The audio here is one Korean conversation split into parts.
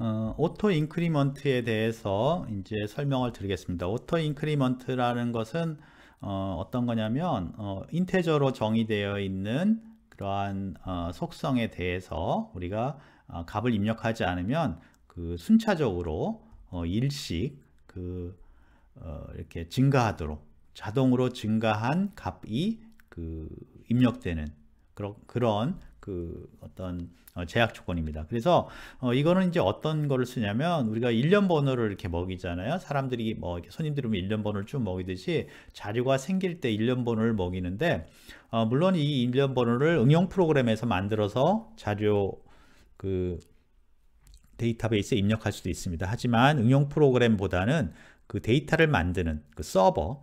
어, 오토 인크리먼트에 대해서 이제 설명을 드리겠습니다. 오토 인크리먼트라는 것은 어, 어떤 거냐면 어, 인테저로 정의되어 있는 그러한 어, 속성에 대해서 우리가 어, 값을 입력하지 않으면 그 순차적으로 어, 일씩 그 어, 이렇게 증가하도록 자동으로 증가한 값이 그 입력되는 그런 그런 그 어떤 어, 제약 조건입니다. 그래서 어 이거는 이제 어떤 거를 쓰냐면 우리가 1년 번호를 이렇게 먹이잖아요. 사람들이 뭐 손님들 오면 1년 번호를 쭉 먹이듯이 자료가 생길 때 1년 번호를 먹이는데 어 물론 이 1년 번호를 응용 프로그램에서 만들어서 자료 그 데이터베이스에 입력할 수도 있습니다. 하지만 응용 프로그램보다는 그 데이터를 만드는 그 서버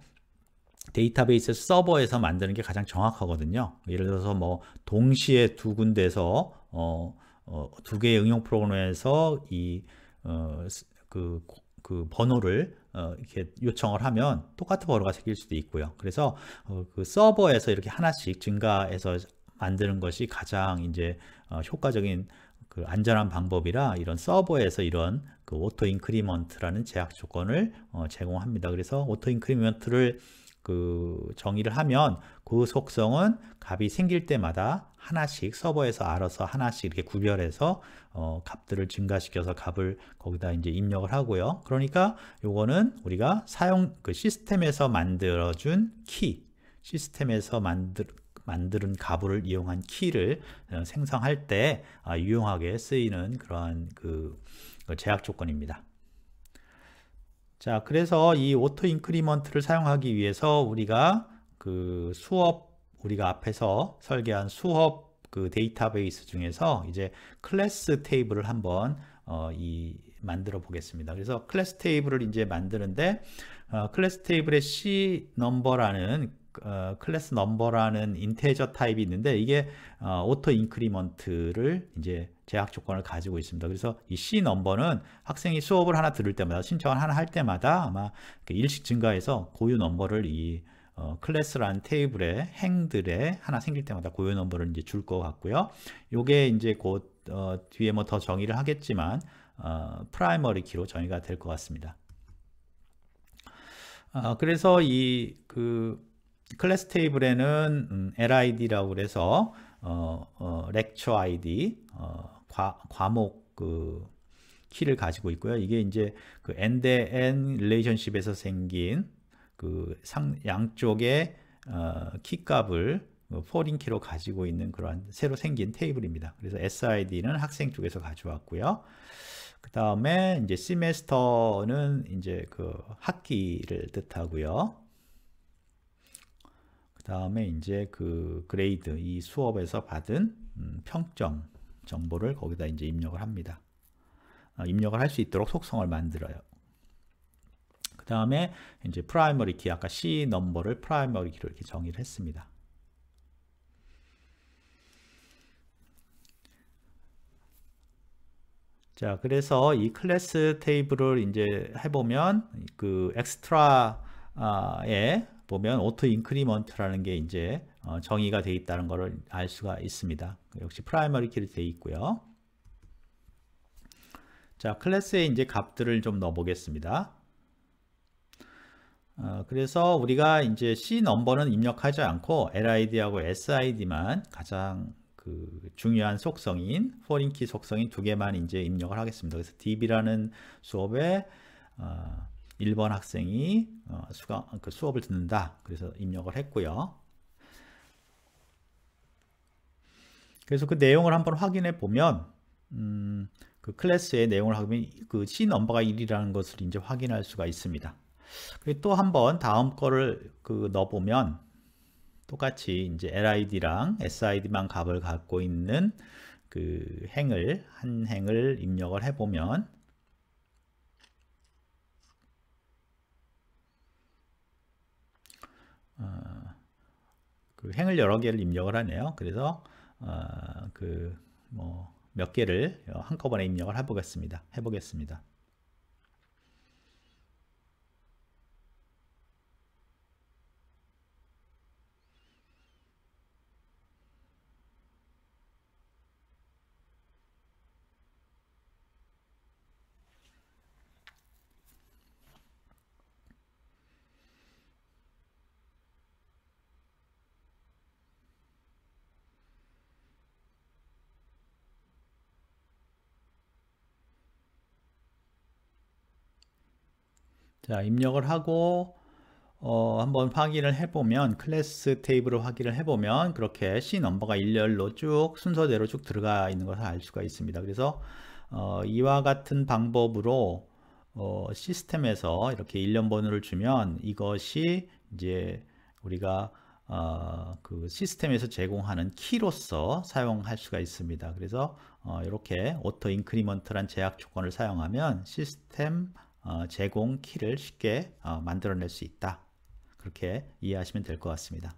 데이터베이스 서버에서 만드는 게 가장 정확하거든요. 예를 들어서 뭐 동시에 두 군데서 어, 어, 두 개의 응용 프로그램에서 이 어, 그, 그 번호를 어, 이렇게 요청을 하면 똑같은 번호가 생길 수도 있고요. 그래서 어, 그 서버에서 이렇게 하나씩 증가해서 만드는 것이 가장 이제 어, 효과적인 그 안전한 방법이라 이런 서버에서 이런 그 오토 인크리먼트라는 제약 조건을 어, 제공합니다. 그래서 오토 인크리먼트를 그 정의를 하면 그 속성은 값이 생길 때마다 하나씩 서버에서 알아서 하나씩 이렇게 구별해서 어, 값들을 증가시켜서 값을 거기다 이제 입력을 하고요. 그러니까 요거는 우리가 사용 그 시스템에서 만들어준 키 시스템에서 만들 만드는 값을 이용한 키를 어, 생성할 때 아, 유용하게 쓰이는 그러한 그, 그 제약 조건입니다. 자, 그래서 이 오토 인크리먼트를 사용하기 위해서 우리가 그 수업 우리가 앞에서 설계한 수업 그 데이터베이스 중에서 이제 클래스 테이블을 한번 어, 이 만들어 보겠습니다. 그래서 클래스 테이블을 이제 만드는데 어, 클래스 테이블의 C 넘버라는 어, 클래스 넘버라는 인테저 타입이 있는데 이게 어, 오토 인크리먼트를 이제 제약 조건을 가지고 있습니다. 그래서 이 C 넘버는 학생이 수업을 하나 들을 때마다 신청을 하나 할 때마다 아마 일식 증가해서 고유 넘버를 이 어, 클래스라는 테이블에 행들에 하나 생길 때마다 고유 넘버를 이제 줄 것 같고요. 요게 이제 곧 어, 뒤에 뭐 더 정의를 하겠지만 어, 프라이머리 키로 정의가 될 것 같습니다. 어, 그래서 이 그 클래스 테이블에는 음, LID라고 그래서 어, 어, 렉처 ID, 어, 과, 과목 그 키를 가지고 있고요. 이게 이제 그 n d n 릴레이션십에서 생긴 그 상, 양쪽의 어, 키 값을 포린 키로 가지고 있는 그러 새로 생긴 테이블입니다. 그래서 SID는 학생 쪽에서 가져왔고요. 그 다음에 이제 시메스터는 이제 그 학기를 뜻하고요. 그 다음에 이제 그 그레이드 이 수업에서 받은 음, 평점 정보를 거기다 이제 입력을 합니다. 어, 입력을 할 수 있도록 속성을 만들어요. 그 다음에 이제 프라이머리 키 아까 C 넘버를 프라이머리 키로 이렇게 정의를 했습니다. 자, 그래서 이 클래스 테이블을 이제 해보면 그 엑스트라에 보면 오토 인크리먼트라는 게 이제 어, 정의가 되어 있다는 것을 알 수가 있습니다. 역시 프라이머리 키로 되어 있고요. 자, 클래스에 이제 값들을 좀 넣어보겠습니다. 어, 그래서 우리가 이제 C 넘버는 입력하지 않고 LID하고 SID만 가장 그 중요한 속성인 foreign key 속성인 두 개만 이제 입력을 하겠습니다. 그래서 db라는 수업에 어, 1번 학생이 어, 수강, 그 수업을 듣는다. 그래서 입력을 했고요. 그래서 그 내용을 한번 확인해 보면 음, 그 클래스의 내용을 하면 그 C 넘버가 1이라는 것을 이제 확인할 수가 있습니다. 또 한번 다음 거를 그 넣어보면 똑같이 이제 LID랑 SID만 값을 갖고 있는 그 행을 한 행을 입력을 해보면 그 행을 여러 개를 입력을 하네요. 그래서 어, 그뭐 몇 개를 한꺼번에 입력을 해보겠습니다. 해보겠습니다. 자, 입력을 하고 어, 한번 확인을 해보면 클래스 테이블을 확인을 해보면 그렇게 C 넘버가 일렬로 쭉 순서대로 쭉 들어가 있는 것을 알 수가 있습니다. 그래서 어, 이와 같은 방법으로 어, 시스템에서 이렇게 일련 번호를 주면 이것이 이제 우리가 어, 그 시스템에서 제공하는 키로서 사용할 수가 있습니다. 그래서 어, 이렇게 오토 인크리먼트란 제약 조건을 사용하면 시스템 어, 제공 키를 쉽게 어, 만들어낼 수 있다. 그렇게 이해하시면 될 것 같습니다.